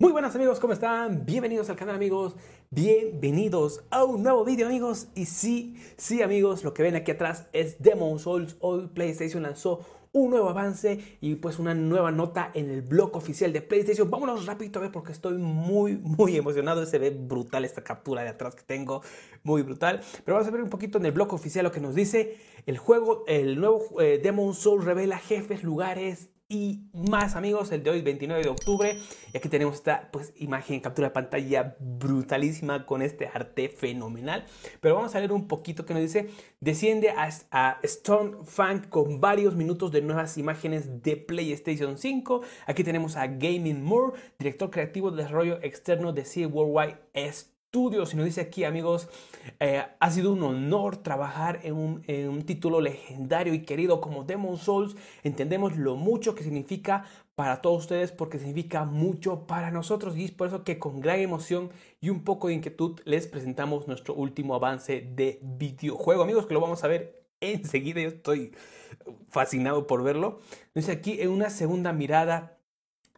Muy buenas amigos, ¿cómo están? Bienvenidos al canal amigos, bienvenidos a un nuevo video amigos y sí, sí amigos, lo que ven aquí atrás es Demon Souls, hoy PlayStation lanzó un nuevo avance y pues una nueva nota en el blog oficial de PlayStation. Vámonos rápido a ver porque estoy muy, muy emocionado. Se ve brutal esta captura de atrás que tengo, muy brutal. Pero vamos a ver un poquito en el blog oficial lo que nos dice el juego, el nuevo eh, Demon Souls revela jefes, lugares y más amigos el de hoy 29 de octubre y aquí tenemos esta pues imagen captura de pantalla brutalísima con este arte fenomenal pero vamos a leer un poquito que nos dice desciende a, Stone Funk con varios minutos de nuevas imágenes de PlayStation 5 aquí tenemos a Gaming Moore director creativo de desarrollo externo de Sea Worldwide Studios estudios. Y nos dice aquí, amigos, eh, ha sido un honor trabajar en un, título legendario y querido como Demon Souls. Entendemos lo mucho que significa para todos ustedes porque significa mucho para nosotros y es por eso que con gran emoción y un poco de inquietud les presentamos nuestro último avance de videojuego amigos que lo vamos a ver enseguida yo estoy fascinado por verlo. dice aquí en una segunda mirada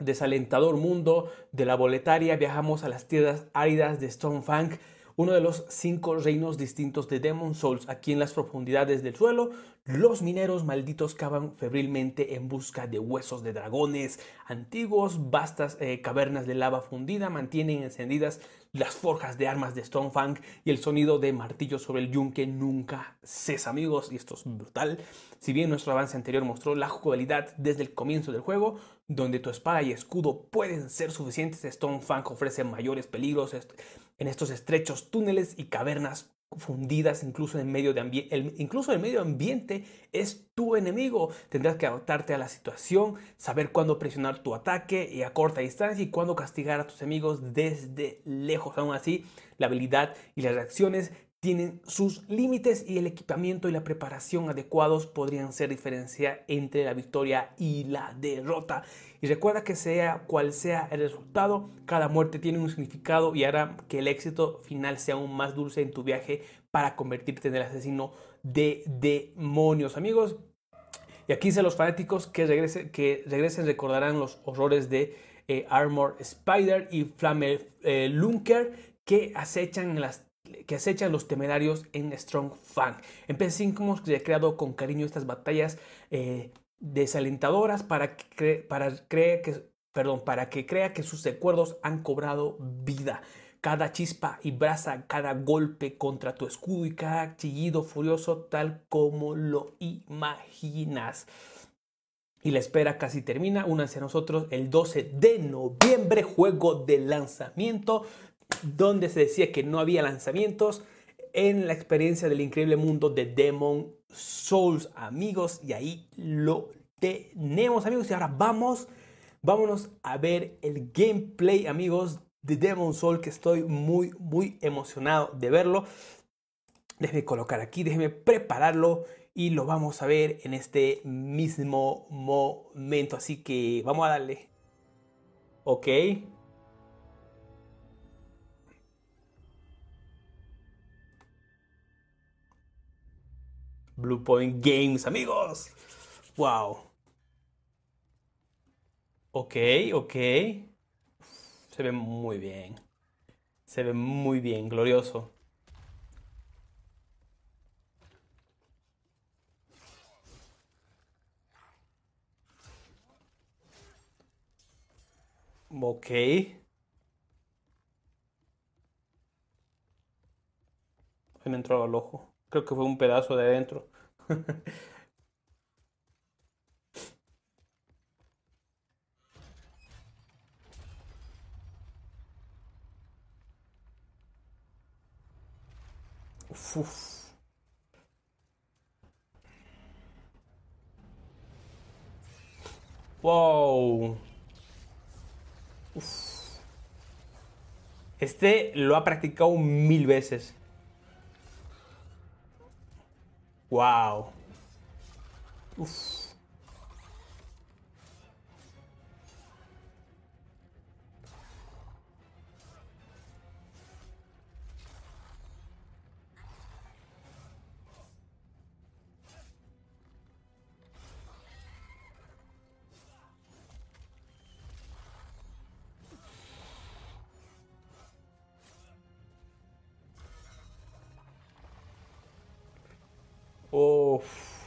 desalentador mundo de la boletaria viajamos a las tierras áridas de Funk, uno de los cinco reinos distintos de Demon Souls. Aquí en las profundidades del suelo, los mineros malditos cavan febrilmente en busca de huesos de dragones antiguos, vastas eh, cavernas de lava fundida, mantienen encendidas las forjas de armas de Stonefang y el sonido de martillos sobre el yunque nunca cesa, amigos, y esto es brutal. Si bien nuestro avance anterior mostró la jugabilidad desde el comienzo del juego, donde tu espada y escudo pueden ser suficientes, Stonefang ofrece mayores peligros en estos estrechos túneles y cavernas fundidas incluso en medio de el, incluso el medio ambiente es tu enemigo. Tendrás que adaptarte a la situación, saber cuándo presionar tu ataque y a corta distancia y cuándo castigar a tus amigos desde lejos. Aún así, la habilidad y las reacciones tienen sus límites y el equipamiento y la preparación adecuados podrían ser diferencia entre la victoria y la derrota. Y recuerda que sea cual sea el resultado, cada muerte tiene un significado y hará que el éxito final sea aún más dulce en tu viaje para convertirte en el asesino de demonios, amigos. Y aquí se los fanáticos que regresen, recordarán los horrores de eh, Armor Spider y Flame Lunker que acechan las que acechan los temerarios en Strong Fang. En PS5 creado con cariño estas batallas eh, desalentadoras para que, para, que, perdón, para que crea que sus recuerdos han cobrado vida. Cada chispa y brasa, cada golpe contra tu escudo y cada chillido furioso tal como lo imaginas. Y la espera casi termina. Únanse a nosotros el 12 de noviembre, juego de lanzamiento donde se decía que no había lanzamientos en la experiencia del increíble mundo de Demon Souls, amigos, y ahí lo tenemos, amigos, y ahora vamos, vámonos a ver el gameplay, amigos, de Demon Soul, que estoy muy, muy emocionado de verlo. Déjenme colocar aquí, déjeme prepararlo y lo vamos a ver en este mismo momento, así que vamos a darle. Ok. Blue Point Games, amigos. Wow. Ok, ok. Se ve muy bien. Se ve muy bien, glorioso. Ok. me entró al ojo. Creo que fue un pedazo de adentro. uf, Wow. Este lo ha practicado mil veces. Uau! Uf.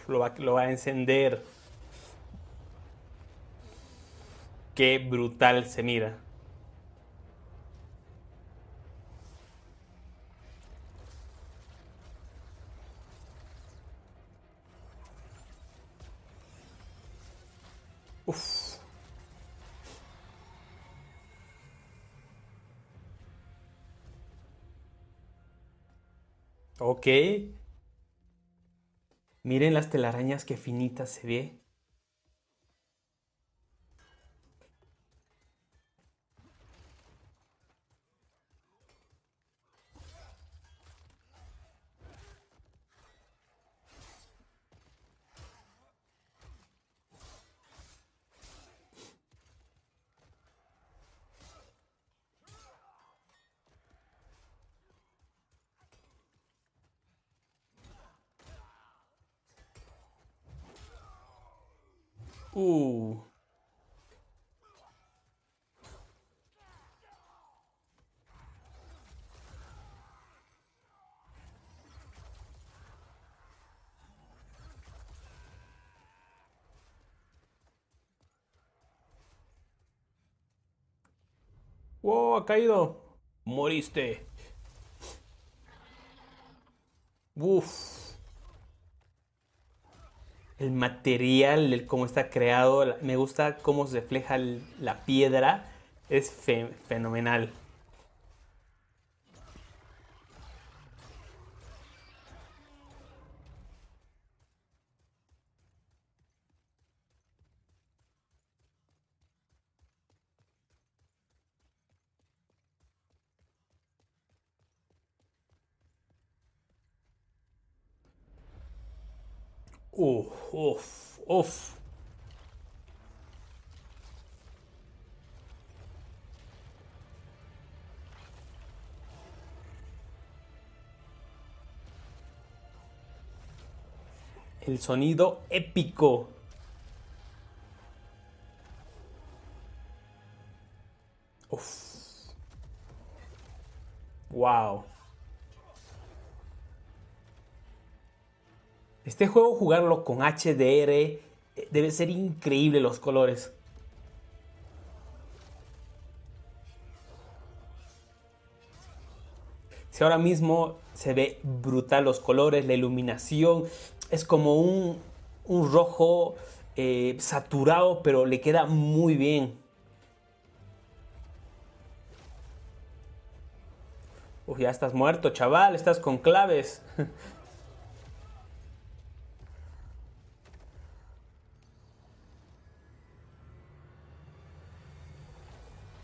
lo, va, lo va a encender. Qué brutal se mira. Uf. Miren las telarañas que finitas se ve. Uh. ¡Wow! Ha caído. Moriste. Uf el material, el cómo está creado, me gusta cómo se refleja la piedra, es fenomenal. Uf, uf, uf. El sonido épico. Uf. Wow. Este juego jugarlo con HDR eh, debe ser increíble los colores. Si ahora mismo se ve brutal los colores, la iluminación, es como un, rojo eh, saturado, pero le queda muy bien. Uf, ya estás muerto, chaval, estás con claves.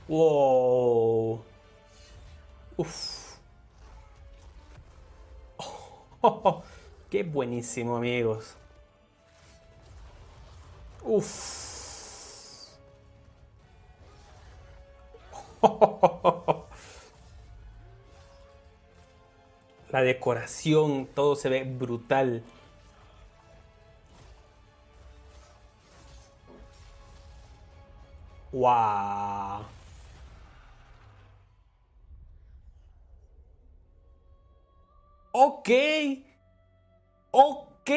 Wow. Uf. Qué buenísimo, amigos. Uf. La decoración, todo se ve brutal. ¡Wow! Ok. Ok.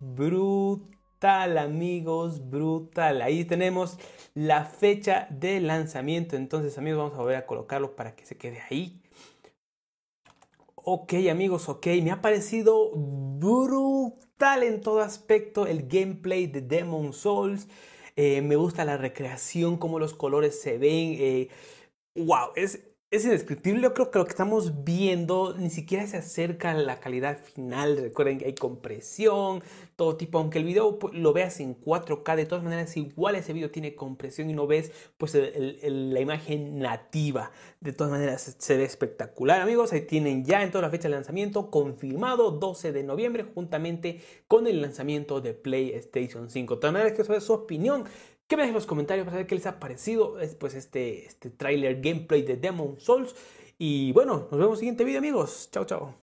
Brutal, amigos, brutal. Ahí tenemos la fecha de lanzamiento. Entonces, amigos, vamos a volver a colocarlo para que se quede ahí. Ok, amigos, ok. Me ha parecido brutal en todo aspecto el gameplay de Demon Souls. Eh, me gusta la recreación, cómo los colores se ven. Eh, wow, es, es indescriptible. Yo creo que lo que estamos viendo ni siquiera se acerca a la calidad final. Recuerden que hay compresión, todo tipo. Aunque el video pues, lo veas en 4K, de todas maneras, igual ese video tiene compresión y no ves pues, la imagen nativa. De todas maneras, se ve espectacular, amigos. Ahí tienen ya en toda la fecha de lanzamiento confirmado 12 de noviembre, juntamente con el lanzamiento de PlayStation 5. De todas maneras, que eso su opinión. Que me dejen los comentarios para saber qué les ha parecido pues, este, este gameplay de Demon Souls. Y bueno, nos vemos en el siguiente video amigos. Chao, chao.